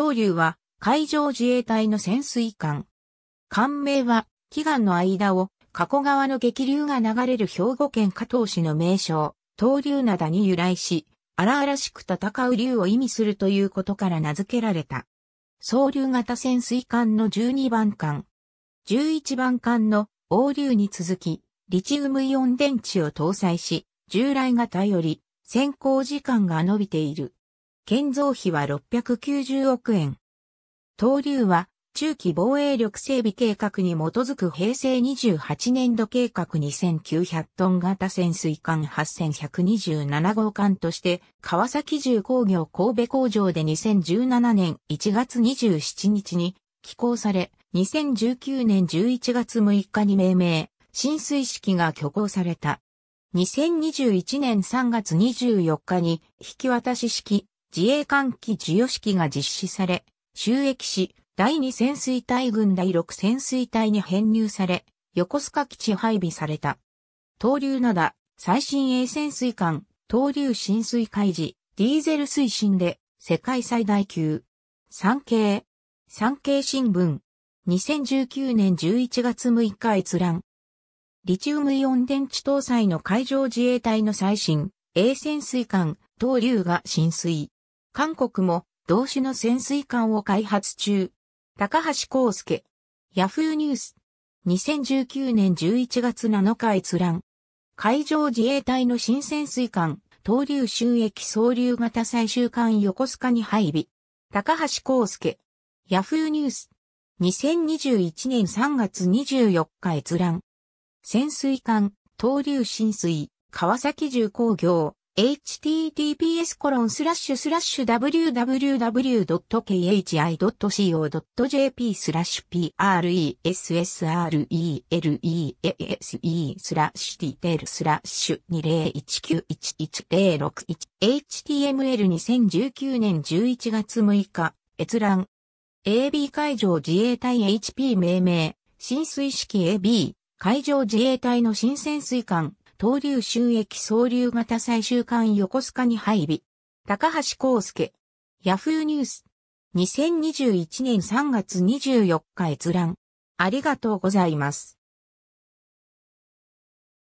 東流は海上自衛隊の潜水艦。艦名は、祈願の間を、加古川の激流が流れる兵庫県加東市の名称、東流灘に由来し、荒々しく戦う竜を意味するということから名付けられた。総流型潜水艦の12番艦。11番艦の王流に続き、リチウムイオン電池を搭載し、従来型より、潜航時間が伸びている。建造費は690億円。東流は中期防衛力整備計画に基づく平成28年度計画2900トン型潜水艦8127号艦として、川崎重工業神戸工場で2017年1月27日に寄港され、2019年11月6日に命名、浸水式が挙行された。2021年3月24日に引き渡し式、自衛艦機授与式が実施され、収益し、第2潜水隊軍第6潜水隊に編入され、横須賀基地配備された。東流灘、最新鋭潜水艦、東流浸水開示、ディーゼル推進で、世界最大級。産経。産経新聞。2019年11月6日閲覧。リチウムイオン電池搭載の海上自衛隊の最新、鋭潜水艦、東流が浸水。韓国も同種の潜水艦を開発中。高橋康介。ヤフーニュース。2019年11月7日閲覧。海上自衛隊の新潜水艦、東流収益総流型最終艦横須賀に配備。高橋康介。ヤフーニュース。2021年3月24日閲覧。潜水艦、東流浸水、川崎重工業、https://www.khi.co.jp スラッシュ p r e s s r e l e s e スラッシュティテルスラッシュ20191106 HTML2019 年11月6日閲覧 AB 海上自衛隊 HP 命名浸水式 AB 海上自衛隊の新潜水艦東流春駅総流型最終間横須賀に配備。高橋康介。ヤフーニュース。2021年3月24日閲覧。ありがとうございます。